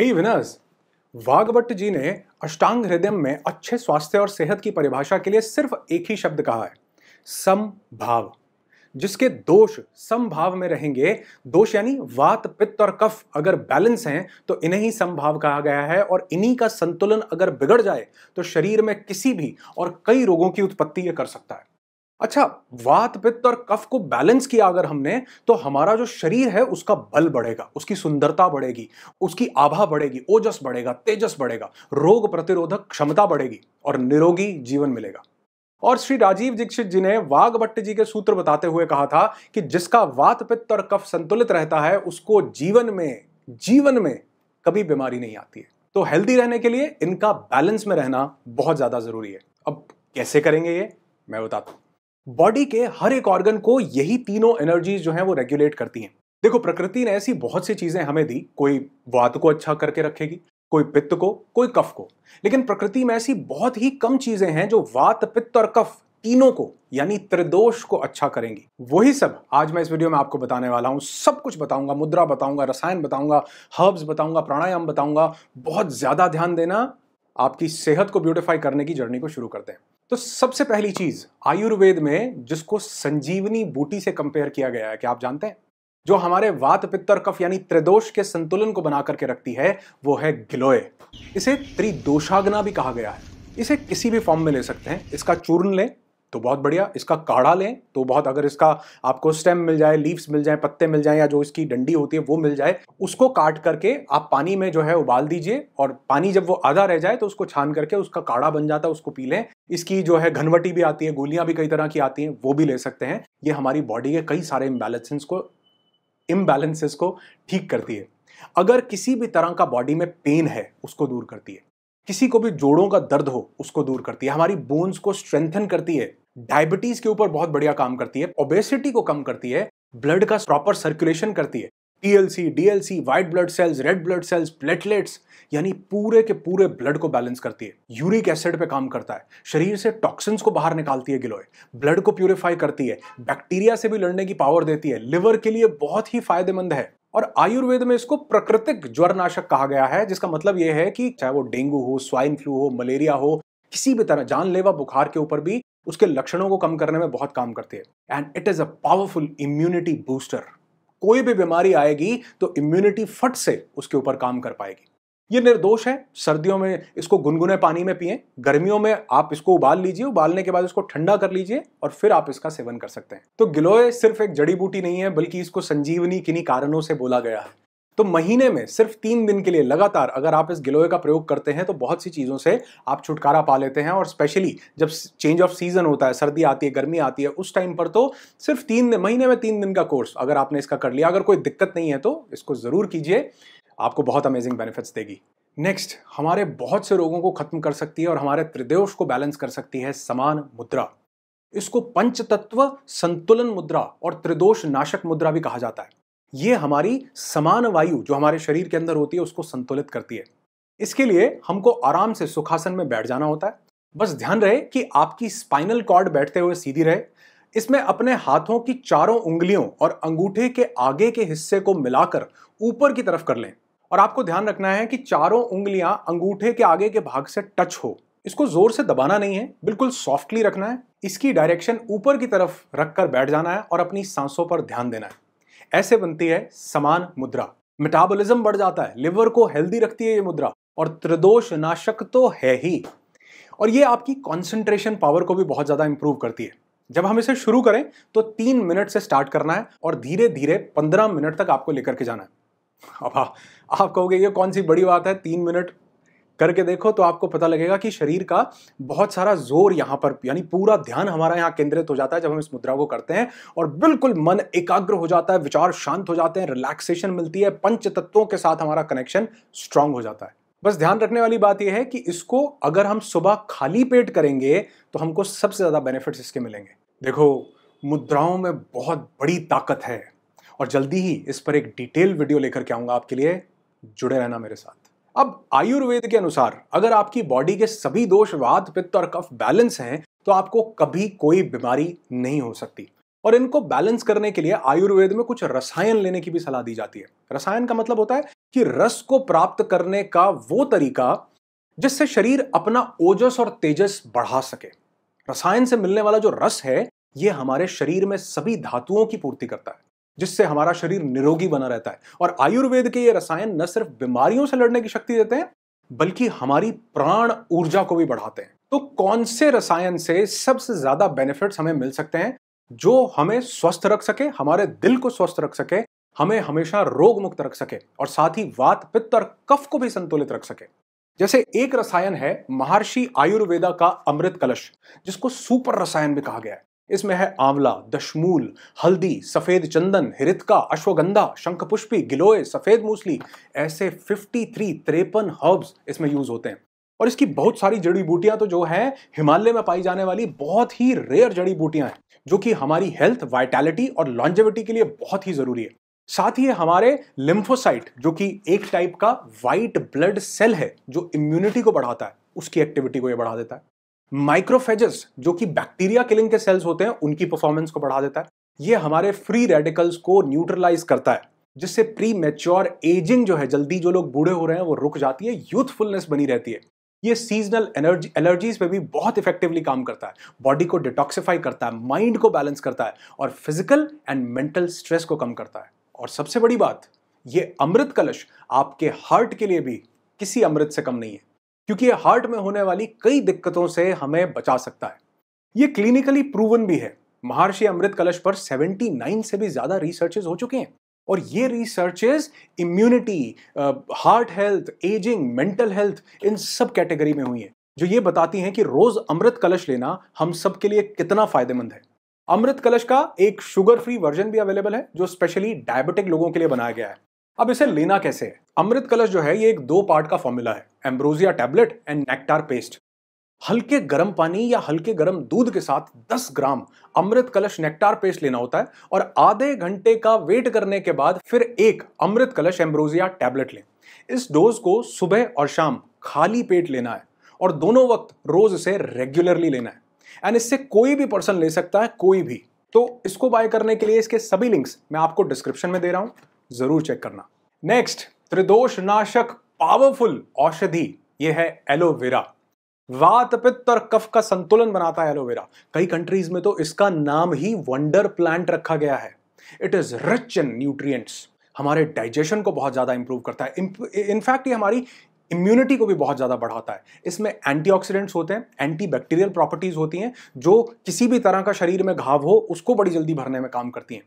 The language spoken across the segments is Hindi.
हे विनर्स वागभट्ट जी ने अष्टांग हृदय में अच्छे स्वास्थ्य और सेहत की परिभाषा के लिए सिर्फ एक ही शब्द कहा है समभाव जिसके दोष समभाव में रहेंगे दोष यानी वात पित्त और कफ अगर बैलेंस हैं तो इन्हें ही समभाव कहा गया है और इन्हीं का संतुलन अगर बिगड़ जाए तो शरीर में किसी भी और कई रोगों की उत्पत्ति ये कर सकता है अच्छा वात पित्त और कफ को बैलेंस किया अगर हमने तो हमारा जो शरीर है उसका बल बढ़ेगा उसकी सुंदरता बढ़ेगी उसकी आभा बढ़ेगी ओजस बढ़ेगा तेजस बढ़ेगा रोग प्रतिरोधक क्षमता बढ़ेगी और निरोगी जीवन मिलेगा और श्री राजीव दीक्षित जी ने वाघ भट्ट जी के सूत्र बताते हुए कहा था कि जिसका वात पित्त और कफ संतुलित रहता है उसको जीवन में जीवन में कभी बीमारी नहीं आती है तो हेल्दी रहने के लिए इनका बैलेंस में रहना बहुत ज़्यादा ज़रूरी है अब कैसे करेंगे ये मैं बताता हूँ बॉडी के हर एक ऑर्गन को यही तीनों एनर्जीज जो है वो रेगुलेट करती हैं देखो प्रकृति ने ऐसी बहुत सी चीजें हमें दी कोई वात को अच्छा करके रखेगी कोई पित्त को कोई कफ को लेकिन प्रकृति में ऐसी बहुत ही कम चीजें हैं जो वात पित्त और कफ तीनों को यानी त्रिदोष को अच्छा करेंगी वही सब आज मैं इस वीडियो में आपको बताने वाला हूं सब कुछ बताऊंगा मुद्रा बताऊंगा रसायन बताऊंगा हर्ब्स बताऊंगा प्राणायाम बताऊंगा बहुत ज्यादा ध्यान देना आपकी सेहत को ब्यूटिफाई करने की जर्नी को शुरू करते हैं तो सबसे पहली चीज आयुर्वेद में जिसको संजीवनी बूटी से कंपेयर किया गया है क्या आप जानते हैं जो हमारे वात पित्तर कफ यानी त्रिदोष के संतुलन को बना करके रखती है वो है गिलोय इसे त्रिदोषाग्ना भी कहा गया है इसे किसी भी फॉर्म में ले सकते हैं इसका चूर्ण लें तो बहुत बढ़िया इसका काढ़ा लें तो बहुत अगर इसका आपको स्टेम मिल जाए लीव्स मिल जाए पत्ते मिल जाए या जो इसकी डंडी होती है वो मिल जाए उसको काट करके आप पानी में जो है उबाल दीजिए और पानी जब वो आधा रह जाए तो उसको छान करके उसका काढ़ा बन जाता है उसको पी लें इसकी जो है घनवटी भी आती है गोलियां भी कई तरह की आती हैं वो भी ले सकते हैं ये हमारी बॉडी के कई सारे इम्बैलेंसेस को इम्बैलेंसेस को ठीक करती है अगर किसी भी तरह का बॉडी में पेन है उसको दूर करती है किसी को भी जोड़ों का दर्द हो उसको दूर करती है हमारी बोन्स को स्ट्रेंथन करती है डायबिटीज के ऊपर बहुत बढ़िया काम करती है ओबेसिटी को कम करती है ब्लड का प्रॉपर सर्कुलेशन करती है TLC DLC white blood cells red blood cells platelets यानी पूरे के पूरे ब्लड को बैलेंस करती है यूरिक एसिड पे काम करता है शरीर से टॉक्सिन्स को बाहर निकालती है गिलोय ब्लड को प्यूरिफाई करती है बैक्टीरिया से भी लड़ने की पावर देती है लिवर के लिए बहुत ही फायदेमंद है और आयुर्वेद में इसको प्राकृतिक ज्वरनाशक कहा गया है जिसका मतलब यह है कि चाहे वो डेंगू हो स्वाइन फ्लू हो मलेरिया हो किसी भी तरह जानलेवा बुखार के ऊपर भी उसके लक्षणों को कम करने में बहुत काम करती है and it is a powerful immunity booster कोई भी बीमारी आएगी तो इम्यूनिटी फट से उसके ऊपर काम कर पाएगी ये निर्दोष है सर्दियों में इसको गुनगुने पानी में पिए गर्मियों में आप इसको उबाल लीजिए उबालने के बाद इसको ठंडा कर लीजिए और फिर आप इसका सेवन कर सकते हैं तो गिलोय सिर्फ एक जड़ी बूटी नहीं है बल्कि इसको संजीवनी किन्हीं कारणों से बोला गया है तो महीने में सिर्फ तीन दिन के लिए लगातार अगर आप इस गिलोय का प्रयोग करते हैं तो बहुत सी चीज़ों से आप छुटकारा पा लेते हैं और स्पेशली जब चेंज ऑफ सीजन होता है सर्दी आती है गर्मी आती है उस टाइम पर तो सिर्फ तीन दिन महीने में तीन दिन का कोर्स अगर आपने इसका कर लिया अगर कोई दिक्कत नहीं है तो इसको ज़रूर कीजिए आपको बहुत अमेजिंग बेनिफिट्स देगी नेक्स्ट हमारे बहुत से रोगों को खत्म कर सकती है और हमारे त्रिदोष को बैलेंस कर सकती है समान मुद्रा इसको पंच तत्व संतुलन मुद्रा और त्रिदोष नाशक मुद्रा भी कहा जाता है ये हमारी समान वायु जो हमारे शरीर के अंदर होती है उसको संतुलित करती है इसके लिए हमको आराम से सुखासन में बैठ जाना होता है बस ध्यान रहे कि आपकी स्पाइनल कॉर्ड बैठते हुए सीधी रहे इसमें अपने हाथों की चारों उंगलियों और अंगूठे के आगे के हिस्से को मिलाकर ऊपर की तरफ कर लें और आपको ध्यान रखना है कि चारों उंगलियां अंगूठे के आगे के भाग से टच हो इसको जोर से दबाना नहीं है बिल्कुल सॉफ्टली रखना है इसकी डायरेक्शन ऊपर की तरफ रखकर बैठ जाना है और अपनी सांसों पर ध्यान देना है ऐसे बनती है समान मुद्रा मेटाबॉलिज्म बढ़ जाता है लिवर को हेल्दी रखती है ये मुद्रा और त्रिदोष नाशक तो है ही और ये आपकी कॉन्सेंट्रेशन पावर को भी बहुत ज़्यादा इंप्रूव करती है जब हम इसे शुरू करें तो तीन मिनट से स्टार्ट करना है और धीरे धीरे पंद्रह मिनट तक आपको लेकर के जाना है अब आप कहोगे ये कौन सी बड़ी बात है तीन मिनट करके देखो तो आपको पता लगेगा कि शरीर का बहुत सारा जोर यहाँ पर यानी पूरा ध्यान हमारा यहाँ केंद्रित हो जाता है जब हम इस मुद्रा को करते हैं और बिल्कुल मन एकाग्र हो जाता है विचार शांत हो जाते हैं रिलैक्सेशन मिलती है पंच तत्वों के साथ हमारा कनेक्शन स्ट्रांग हो जाता है बस ध्यान रखने वाली बात यह है कि इसको अगर हम सुबह खाली पेट करेंगे तो हमको सबसे ज़्यादा बेनिफिट्स इसके मिलेंगे देखो मुद्राओं में बहुत बड़ी ताकत है और जल्दी ही इस पर एक डिटेल वीडियो लेकर के आऊंगा आपके लिए जुड़े रहना मेरे साथ अब आयुर्वेद के अनुसार अगर आपकी बॉडी के सभी दोष वात पित्त और कफ बैलेंस हैं तो आपको कभी कोई बीमारी नहीं हो सकती और इनको बैलेंस करने के लिए आयुर्वेद में कुछ रसायन लेने की भी सलाह दी जाती है रसायन का मतलब होता है कि रस को प्राप्त करने का वो तरीका जिससे शरीर अपना ओजस और तेजस बढ़ा सके रसायन से मिलने वाला जो रस है ये हमारे शरीर में सभी धातुओं की पूर्ति करता है जिससे हमारा शरीर निरोगी बना रहता है और आयुर्वेद के ये रसायन न सिर्फ बीमारियों से लड़ने की शक्ति देते हैं बल्कि हमारी प्राण ऊर्जा को भी बढ़ाते हैं तो कौन से रसायन से सबसे ज्यादा बेनिफिट्स हमें मिल सकते हैं जो हमें स्वस्थ रख सके हमारे दिल को स्वस्थ रख सके हमें हमेशा रोग मुक्त रख सके और साथ ही वात पित्त और कफ को भी संतुलित रख सके जैसे एक रसायन है महर्षि आयुर्वेदा का अमृत कलश जिसको सुपर रसायन भी कहा गया है इसमें है आंवला दशमूल हल्दी सफ़ेद चंदन हिरितका अश्वगंधा शंख पुष्पी गिलोय सफ़ेद मूसली ऐसे 53 त्रेपन हर्ब्स इसमें यूज़ होते हैं और इसकी बहुत सारी जड़ी बूटियां तो जो है हिमालय में पाई जाने वाली बहुत ही रेयर जड़ी बूटियां हैं जो कि हमारी हेल्थ वाइटैलिटी और लॉन्जेविटी के लिए बहुत ही ज़रूरी है साथ ही हमारे लिम्फोसाइट जो कि एक टाइप का वाइट ब्लड सेल है जो इम्यूनिटी को बढ़ाता है उसकी एक्टिविटी को ये बढ़ा देता है माइक्रोफेजेस जो कि बैक्टीरिया किलिंग के सेल्स होते हैं उनकी परफॉर्मेंस को बढ़ा देता है ये हमारे फ्री रेडिकल्स को न्यूट्रलाइज करता है जिससे प्री मेच्योर एजिंग जो है जल्दी जो लोग बूढ़े हो रहे हैं वो रुक जाती है यूथफुलनेस बनी रहती है ये सीजनल एनर्जी एलर्जीज पे भी बहुत इफेक्टिवली काम करता है बॉडी को डिटॉक्सिफाई करता है माइंड को बैलेंस करता है और फिजिकल एंड मेंटल स्ट्रेस को कम करता है और सबसे बड़ी बात ये अमृत कलश आपके हार्ट के लिए भी किसी अमृत से कम नहीं है क्योंकि ये हार्ट में होने वाली कई दिक्कतों से हमें बचा सकता है ये क्लिनिकली प्रूवन भी है महर्षि अमृत कलश पर 79 से भी ज़्यादा रिसर्चेज हो चुके हैं और ये researches immunity heart health ageing mental health इन सब कैटेगरी में हुई है जो ये बताती हैं कि रोज़ अमृत कलश लेना हम सब के लिए कितना फ़ायदेमंद है अमृत कलश का एक शुगर फ्री वर्जन भी अवेलेबल है जो स्पेशली डायबिटिक लोगों के लिए बनाया गया है अब इसे लेना कैसे है अमृत कलश जो है ये एक दो पार्ट का फॉर्मूला है ambrosia tablet and nectar paste हल्के गर्म पानी या हल्के गर्म दूध के साथ 10 ग्राम अमृत कलश नेक्टार पेस्ट लेना होता है और आधे घंटे का वेट करने के बाद फिर एक अमृत कलश एम्ब्रोजिया टैबलेट लें इस डोज को सुबह और शाम खाली पेट लेना है और दोनों वक्त रोज इसे रेगुलरली लेना है एंड इससे कोई भी पर्सन ले सकता है कोई भी तो इसको बाय करने के लिए इसके सभी लिंक्स मैं आपको डिस्क्रिप्शन में दे रहा हूं जरूर चेक करना नेक्स्ट त्रिदोष नाशक पावरफुल औषधि ये है एलोवेरा वात पित्त और कफ का संतुलन बनाता है एलोवेरा कई कंट्रीज में तो इसका नाम ही वंडर प्लांट रखा गया है it is rich in nutrients हमारे डाइजेशन को बहुत ज़्यादा इंप्रूव करता है इनफैक्ट ये हमारी इम्यूनिटी को भी बहुत ज़्यादा बढ़ाता है इसमें एंटीऑक्सीडेंट्स होते हैं एंटी बैक्टीरियल प्रॉपर्टीज़ होती हैं जो किसी भी तरह का शरीर में घाव हो उसको बड़ी जल्दी भरने में काम करती हैं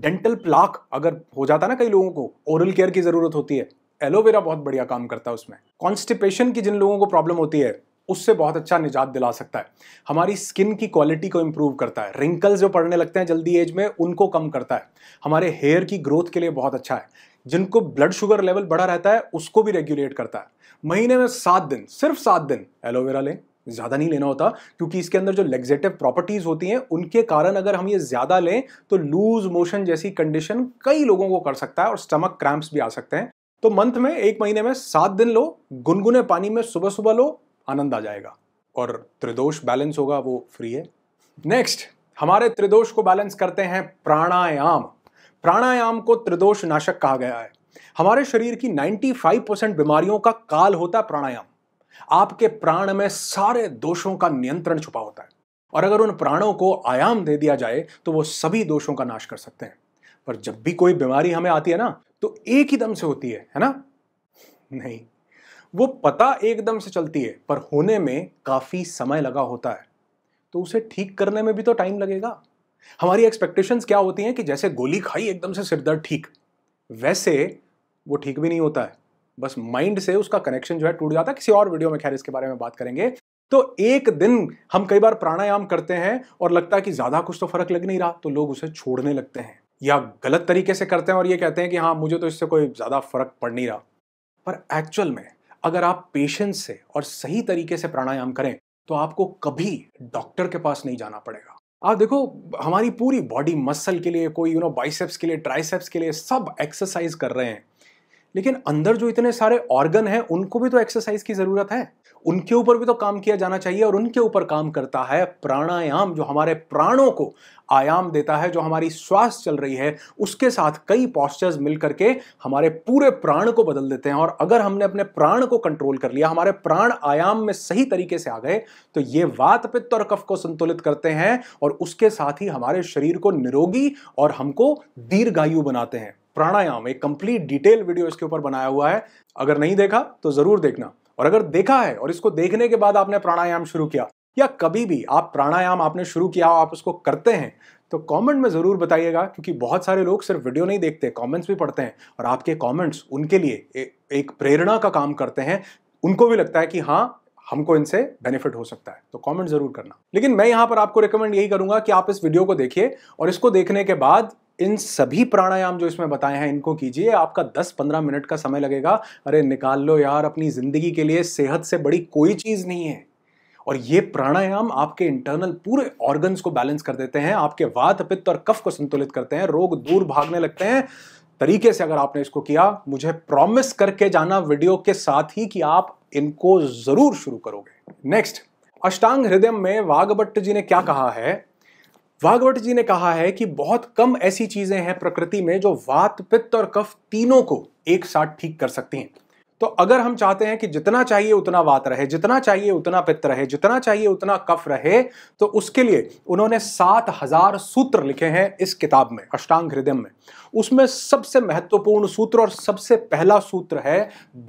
डेंटल प्लाक अगर हो जाता है ना कई लोगों को ओरल केयर की ज़रूरत होती है एलोवेरा बहुत बढ़िया काम करता है उसमें कॉन्स्टिपेशन की जिन लोगों को प्रॉब्लम होती है उससे बहुत अच्छा निजात दिला सकता है हमारी स्किन की क्वालिटी को इम्प्रूव करता है रिंकल्स जो पड़ने लगते हैं जल्दी एज में उनको कम करता है हमारे हेयर की ग्रोथ के लिए बहुत अच्छा है जिनको ब्लड शुगर लेवल बढ़ा रहता है उसको भी रेगुलेट करता है महीने में सात दिन सिर्फ सात दिन एलोवेरा लें ज़्यादा नहीं लेना होता क्योंकि इसके अंदर जो लेग्जेटिव प्रॉपर्टीज़ होती हैं उनके कारण अगर हम ये ज़्यादा लें तो लूज मोशन जैसी कंडीशन कई लोगों को कर सकता है और स्टमक क्रैम्प्स भी आ सकते हैं तो मंथ में एक महीने में सात दिन लो गुनगुने पानी में सुबह सुबह लो आनंद आ जाएगा और त्रिदोष बैलेंस होगा वो फ्री है नेक्स्ट हमारे त्रिदोष को बैलेंस करते हैं प्राणायाम प्राणायाम को त्रिदोष नाशक कहा गया है हमारे शरीर की 95 परसेंट बीमारियों का काल होता है प्राणायाम आपके प्राण में सारे दोषों का नियंत्रण छुपा होता है और अगर उन प्राणों को आयाम दे दिया जाए तो वो सभी दोषों का नाश कर सकते हैं पर जब भी कोई बीमारी हमें आती है ना तो एक ही दम से होती है है ना नहीं वो पता एकदम से चलती है पर होने में काफ़ी समय लगा होता है तो उसे ठीक करने में भी तो टाइम लगेगा हमारी एक्सपेक्टेशंस क्या होती हैं कि जैसे गोली खाई एकदम से सिरदर्द ठीक वैसे वो ठीक भी नहीं होता है बस माइंड से उसका कनेक्शन जो है टूट जाता है किसी और वीडियो में खैर इसके बारे में बात करेंगे तो एक दिन हम कई बार प्राणायाम करते हैं और लगता है कि ज़्यादा कुछ तो फर्क लग नहीं रहा तो लोग उसे छोड़ने लगते हैं या गलत तरीके से करते हैं और ये कहते हैं कि हाँ मुझे तो इससे कोई ज़्यादा फर्क पड़ नहीं रहा पर एक्चुअल में अगर आप पेशेंस से और सही तरीके से प्राणायाम करें तो आपको कभी डॉक्टर के पास नहीं जाना पड़ेगा आप देखो हमारी पूरी बॉडी मसल के लिए कोई यू नो बाइसेप्स के लिए ट्राइसेप्स के लिए सब एक्सरसाइज कर रहे हैं लेकिन अंदर जो इतने सारे ऑर्गन हैं उनको भी तो एक्सरसाइज की ज़रूरत है उनके ऊपर भी तो काम किया जाना चाहिए और उनके ऊपर काम करता है प्राणायाम जो हमारे प्राणों को आयाम देता है जो हमारी श्वास चल रही है उसके साथ कई पॉस्चर्स मिल करके हमारे पूरे प्राण को बदल देते हैं और अगर हमने अपने प्राण को कंट्रोल कर लिया हमारे प्राण आयाम में सही तरीके से आ गए तो ये वात पित्त और कफ को संतुलित करते हैं और उसके साथ ही हमारे शरीर को निरोगी और हमको दीर्घायु बनाते हैं प्राणायाम एक कंप्लीट डिटेल वीडियो इसके ऊपर बनाया हुआ है अगर नहीं देखा तो जरूर देखना और अगर देखा है और इसको देखने के बाद आपने प्राणायाम शुरू किया या कभी भी आप प्राणायाम आपने शुरू किया हो आप उसको करते हैं तो कमेंट में ज़रूर बताइएगा क्योंकि बहुत सारे लोग सिर्फ वीडियो नहीं देखते कमेंट्स भी पढ़ते हैं और आपके कमेंट्स उनके लिए एक प्रेरणा का काम करते हैं उनको भी लगता है कि हाँ हमको इनसे बेनिफिट हो सकता है तो कमेंट जरूर करना लेकिन मैं यहाँ पर आपको रिकमेंड यही करूंगा कि आप इस वीडियो को देखिए और इसको देखने के बाद इन सभी प्राणायाम जो इसमें बताए हैं इनको कीजिए आपका 10-15 मिनट का समय लगेगा अरे निकाल लो यार अपनी ज़िंदगी के लिए सेहत से बड़ी कोई चीज़ नहीं है और ये प्राणायाम आपके इंटरनल पूरे ऑर्गन्स को बैलेंस कर देते हैं आपके वात पित्त और कफ को संतुलित करते हैं रोग दूर भागने लगते हैं तरीके से अगर आपने इसको किया मुझे प्रॉमिस करके जाना वीडियो के साथ ही कि आप इनको जरूर शुरू करोगे नेक्स्ट अष्टांग हृदय में वाघभट्ट जी ने क्या कहा है वाघभट्ट जी ने कहा है कि बहुत कम ऐसी चीजें हैं प्रकृति में जो वात पित्त और कफ तीनों को एक साथ ठीक कर सकती हैं तो अगर हम चाहते हैं कि जितना चाहिए उतना वात रहे जितना चाहिए उतना पित्त रहे जितना चाहिए उतना कफ रहे तो उसके लिए उन्होंने सात हजार सूत्र लिखे हैं इस किताब में अष्टांग हृदय में उसमें सबसे महत्वपूर्ण सूत्र और सबसे पहला सूत्र है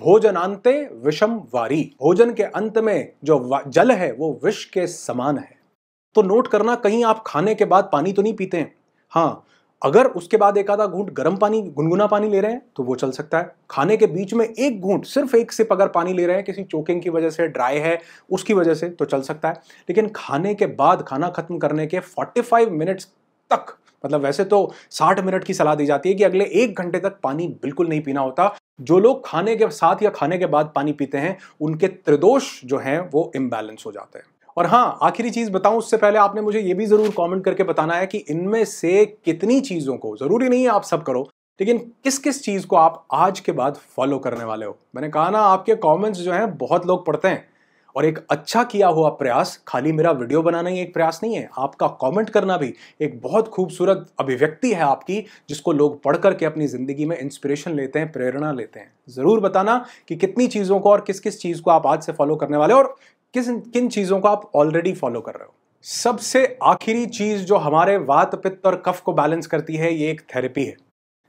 भोजनांते विषम वारी भोजन के अंत में जो जल है वो विष के समान है तो नोट करना कहीं आप खाने के बाद पानी तो नहीं पीते हैं हाँ अगर उसके बाद एक आधा घूंट गर्म पानी गुनगुना पानी ले रहे हैं तो वो चल सकता है खाने के बीच में एक घूंट सिर्फ एक सिप अगर पानी ले रहे हैं किसी चोकिंग की वजह से ड्राई है उसकी वजह से तो चल सकता है लेकिन खाने के बाद खाना खत्म करने के 45 मिनट्स तक मतलब वैसे तो 60 मिनट की सलाह दी जाती है कि अगले एक घंटे तक पानी बिल्कुल नहीं पीना होता जो लोग खाने के साथ या खाने के बाद पानी पीते हैं उनके त्रिदोष जो हैं वो इम्बैलेंस हो जाते हैं और हाँ आखिरी चीज़ बताऊं उससे पहले आपने मुझे ये भी ज़रूर कमेंट करके बताना है कि इनमें से कितनी चीज़ों को ज़रूरी नहीं है आप सब करो लेकिन किस किस चीज़ को आप आज के बाद फॉलो करने वाले हो मैंने कहा ना आपके कॉमेंट्स जो हैं बहुत लोग पढ़ते हैं और एक अच्छा किया हुआ प्रयास खाली मेरा वीडियो बनाना ही एक प्रयास नहीं है आपका कमेंट करना भी एक बहुत खूबसूरत अभिव्यक्ति है आपकी जिसको लोग पढ़ करके अपनी ज़िंदगी में इंस्पिरेशन लेते हैं प्रेरणा लेते हैं ज़रूर बताना कि कितनी चीज़ों को और किस किस चीज़ को आप आज से फॉलो करने वाले और किस किन चीज़ों को आप ऑलरेडी फॉलो कर रहे हो सबसे आखिरी चीज़ जो हमारे वात पित्त और कफ को बैलेंस करती है ये एक थेरेपी है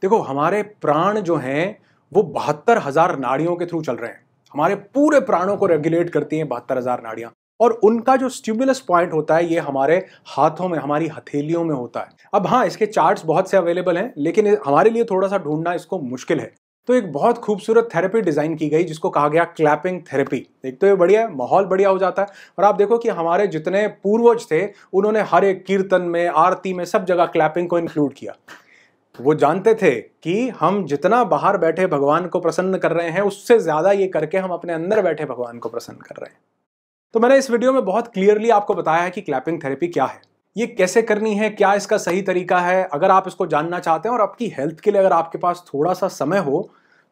देखो हमारे प्राण जो हैं वो बहत्तर हज़ार नाड़ियों के थ्रू चल रहे हैं हमारे पूरे प्राणों को रेगुलेट करती हैं बहत्तर हज़ार नाड़ियाँ और उनका जो स्ट्यूबुलस पॉइंट होता है ये हमारे हाथों में हमारी हथेलियों में होता है अब हाँ इसके चार्ट्स बहुत से अवेलेबल हैं लेकिन हमारे लिए थोड़ा सा ढूंढना इसको मुश्किल है तो एक बहुत खूबसूरत थेरेपी डिज़ाइन की गई जिसको कहा गया क्लैपिंग थेरेपी देखते हुए बढ़िया माहौल बढ़िया हो जाता है और आप देखो कि हमारे जितने पूर्वज थे उन्होंने हर एक कीर्तन में आरती में सब जगह क्लैपिंग को इंक्लूड किया वो जानते थे कि हम जितना बाहर बैठे भगवान को प्रसन्न कर रहे हैं उससे ज़्यादा ये करके हम अपने अंदर बैठे भगवान को प्रसन्न कर रहे हैं तो मैंने इस वीडियो में बहुत क्लियरली आपको बताया है कि क्लैपिंग थेरेपी क्या है ये कैसे करनी है क्या इसका सही तरीका है अगर आप इसको जानना चाहते हैं और आपकी हेल्थ के लिए अगर आपके पास थोड़ा सा समय हो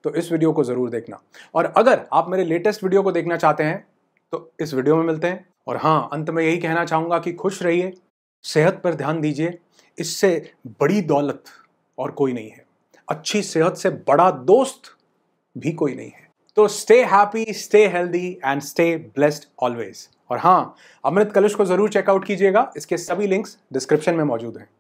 तो इस वीडियो को ज़रूर देखना और अगर आप मेरे लेटेस्ट वीडियो को देखना चाहते हैं तो इस वीडियो में मिलते हैं और हाँ अंत में यही कहना चाहूँगा कि खुश रहिए सेहत पर ध्यान दीजिए इससे बड़ी दौलत और कोई नहीं है अच्छी सेहत से बड़ा दोस्त भी कोई नहीं है तो stay happy stay healthy and stay blessed always और हाँ अमृत कलश को जरूर चेकआउट कीजिएगा इसके सभी लिंक्स डिस्क्रिप्शन में मौजूद हैं